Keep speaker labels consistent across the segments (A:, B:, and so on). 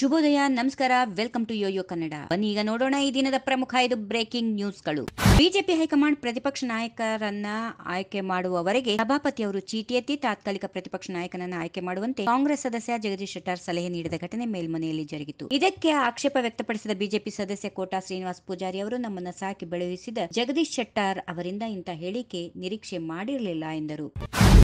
A: ಶುಭೋದಯ ನಮಸ್ಕಾರ welcome to Yoyo Kannada ಬನ್ನಿ ಈಗ ನೋಡೋಣ ಈ ದಿನದ ಪ್ರಮುಖ ಐದು ಬ್ರೇಕಿಂಗ್ ನ್ಯೂಸ್ಗಳು ಬಿಜೆಪಿ ಹೈಕಮಾಂಡ್ ಪ್ರತಿಪಕ್ಷ ನಾಯಕರನ್ನ ಆಯ್ಕೆ ಮಾಡುವವರೆಗೆ ಅವರು ಚೀಟಿ ಎತ್ತಿ ತಾತ್ಕಾಲಿಕ ಪ್ರತಿಪಕ್ಷ ನಾಯಕನನ್ನ ಆಯ್ಕೆ ಮಾಡುವಂತೆ ಕಾಂಗ್ರೆಸ್ ಸದಸ್ಯ ಜಗದೀಶ್ ಶೆಟ್ಟರ್ ಸಲಹೆ ನೀಡಿದ ಘಟನೆ ಮೇಲ್ಮನೆಯಲ್ಲಿ ಜರುಗಿತು ಇದಕ್ಕೆ ಆಕ್ಷೇಪ ವ್ಯಕ್ತಪಡಿಸಿದ ಬಿಜೆಪಿ ಸದಸ್ಯ ಕೋಟಾ ಶ್ರೀನಿವಾಸ್ ಪೂಜಾರಿ ಅವರು ನಮ್ಮನ್ನ ಸಾಕಿ ಬೆಳೆಯಿಸಿದ ಜಗದೀಶ್ ಶೆಟ್ಟರ್ ಅವರಿಂದ ಇಂಥ ಹೇಳಿಕೆ ನಿರೀಕ್ಷೆ ಮಾಡಿರಲಿಲ್ಲ ಎಂದರು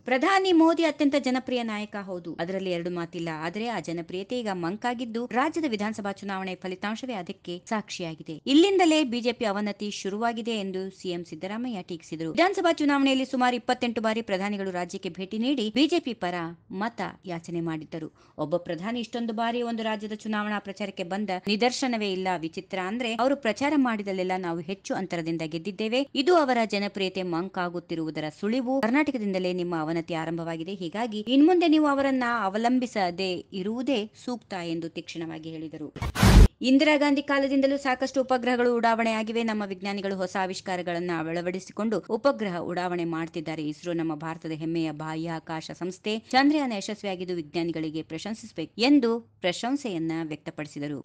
A: ಪ್ರಧಾನಿ ಮೋದಿ ಅತ್ಯಂತ ಜನಪ್ರಿಯ ನಾಯಕ ಹೌದು ಅದರಲ್ಲಿ ಎರಡು ಮಾತಿಲ್ಲ ಆದರೆ ಆ ಜನಪ್ರಿಯತೆ ಈಗ ಮಂಕಾಗಿದ್ದು ರಾಜ್ಯದ ವಿಧಾನಸಭಾ ಚುನಾವಣೆ ಫಲಿತಾಂಶವೇ ಅದಕ್ಕೆ ಸಾಕ್ಷಿಯಾಗಿದೆ ಇಲ್ಲಿಂದಲೇ ಬಿಜೆಪಿ ಅವನತಿ ಶುರುವಾಗಿದೆ ಎಂದು ಸಿಎಂ ಸಿದ್ದರಾಮಯ್ಯ ಟೀಕಿಸಿದರು ವಿಧಾನಸಭಾ ಚುನಾವಣೆಯಲ್ಲಿ ಸುಮಾರು ಇಪ್ಪತ್ತೆಂಟು ಬಾರಿ ಪ್ರಧಾನಿಗಳು ರಾಜ್ಯಕ್ಕೆ ಭೇಟಿ ನೀಡಿ ಬಿಜೆಪಿ ಪರ ಮತ ಯಾಚನೆ ಮಾಡಿದ್ದರು ಒಬ್ಬ ಪ್ರಧಾನಿ ಇಷ್ಟೊಂದು ಬಾರಿ ಒಂದು ರಾಜ್ಯದ ಚುನಾವಣಾ ಪ್ರಚಾರಕ್ಕೆ ಬಂದ ನಿದರ್ಶನವೇ ಇಲ್ಲ ವಿಚಿತ್ರ ಅಂದ್ರೆ ಅವರು ಪ್ರಚಾರ ಮಾಡಿದಲ್ಲೆಲ್ಲ ನಾವು ಹೆಚ್ಚು ಅಂತರದಿಂದ ಗೆದ್ದಿದ್ದೇವೆ ಇದು ಅವರ ಜನಪ್ರಿಯತೆ ಮಂಕಾಗುತ್ತಿರುವುದರ ಸುಳಿವು ಕರ್ನಾಟಕದಿಂದಲೇ ನಿಮ್ಮ ಅವನ ಅವನತಿ ಆರಂಭವಾಗಿದೆ ಹೀಗಾಗಿ ಇನ್ಮುಂದೆ ನೀವು ಅವರನ್ನ ಅವಲಂಬಿಸದೆ ಇರುವುದೇ ಸೂಕ್ತ ಎಂದು ತೀಕ್ಷ್ಣವಾಗಿ ಹೇಳಿದರು ಇಂದಿರಾ ಗಾಂಧಿ ಕಾಲದಿಂದಲೂ ಸಾಕಷ್ಟು ಉಪಗ್ರಹಗಳು ಉಡಾವಣೆಯಾಗಿವೆ ನಮ್ಮ ವಿಜ್ಞಾನಿಗಳು ಹೊಸ ಆವಿಷ್ಕಾರಗಳನ್ನು ಅಳವಡಿಸಿಕೊಂಡು ಉಪಗ್ರಹ ಉಡಾವಣೆ ಮಾಡ್ತಿದ್ದಾರೆ ಇಸ್ರೋ ನಮ್ಮ ಭಾರತದ ಹೆಮ್ಮೆಯ ಬಾಹ್ಯಾಕಾಶ ಸಂಸ್ಥೆ ಚಂದ್ರಯಾನ ಯಶಸ್ವಿಯಾಗಿದ್ದು ವಿಜ್ಞಾನಿಗಳಿಗೆ ಪ್ರಶಂಸಿಸಬೇಕು ಎಂದು ಪ್ರಶಂಸೆಯನ್ನ ವ್ಯಕ್ತಪಡಿಸಿದರು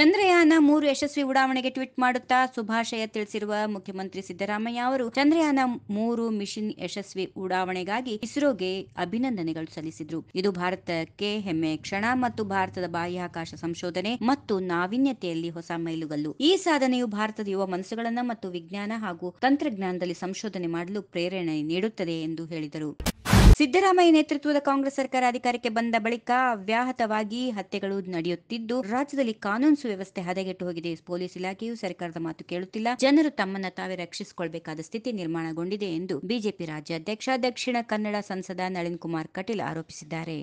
A: ಚಂದ್ರಯಾನ ಮೂರು ಯಶಸ್ವಿ ಉಡಾವಣೆಗೆ ಟ್ವೀಟ್ ಮಾಡುತ್ತಾ ಶುಭಾಶಯ ತಿಳಿಸಿರುವ ಮುಖ್ಯಮಂತ್ರಿ ಸಿದ್ದರಾಮಯ್ಯ ಅವರು ಚಂದ್ರಯಾನ ಮೂರು ಮಿಷನ್ ಯಶಸ್ವಿ ಉಡಾವಣೆಗಾಗಿ ಇಸ್ರೋಗೆ ಅಭಿನಂದನೆಗಳು ಸಲ್ಲಿಸಿದ್ರು ಇದು ಭಾರತಕ್ಕೆ ಹೆಮ್ಮೆ ಕ್ಷಣ ಮತ್ತು ಭಾರತದ ಬಾಹ್ಯಾಕಾಶ ಸಂಶೋಧನೆ ಮತ್ತು ನಾವೀನ್ಯತೆಯಲ್ಲಿ ಹೊಸ ಮೈಲುಗಲ್ಲು ಈ ಸಾಧನೆಯು ಭಾರತದ ಯುವ ಮನಸ್ಸುಗಳನ್ನು ಮತ್ತು ವಿಜ್ಞಾನ ಹಾಗೂ ತಂತ್ರಜ್ಞಾನದಲ್ಲಿ ಸಂಶೋಧನೆ ಮಾಡಲು ಪ್ರೇರಣೆ ನೀಡುತ್ತದೆ ಎಂದು ಹೇಳಿದರು ಸಿದ್ದರಾಮಯ್ಯ ನೇತೃತ್ವದ ಕಾಂಗ್ರೆಸ್ ಸರ್ಕಾರ ಅಧಿಕಾರಕ್ಕೆ ಬಂದ ಬಳಿಕ ಅವ್ಯಾಹತವಾಗಿ ಹತ್ಯೆಗಳು ನಡೆಯುತ್ತಿದ್ದು ರಾಜ್ಯದಲ್ಲಿ ಕಾನೂನು ಸುವ್ಯವಸ್ಥೆ ಹದಗೆಟ್ಟು ಹೋಗಿದೆ ಪೊಲೀಸ್ ಇಲಾಖೆಯೂ ಸರ್ಕಾರದ ಮಾತು ಕೇಳುತ್ತಿಲ್ಲ ಜನರು ತಮ್ಮನ್ನ ತಾವೇ ರಕ್ಷಿಸಿಕೊಳ್ಬೇಕಾದ ಸ್ಥಿತಿ ನಿರ್ಮಾಣಗೊಂಡಿದೆ ಎಂದು ಬಿಜೆಪಿ ರಾಜ್ಯಾಧ್ಯಕ್ಷ ದಕ್ಷಿಣ ಕನ್ನಡ ಸಂಸದ ನಳಿನ್ ಕುಮಾರ್ ಕಟೀಲ್ ಆರೋಪಿಸಿದ್ದಾರೆ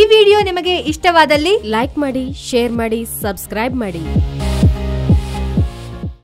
A: ಈ ವಿಡಿಯೋ ನಿಮಗೆ ಇಷ್ಟವಾದಲ್ಲಿ ಲೈಕ್ ಮಾಡಿ ಶೇರ್ ಮಾಡಿ ಸಬ್ಸ್ಕ್ರೈಬ್ ಮಾಡಿ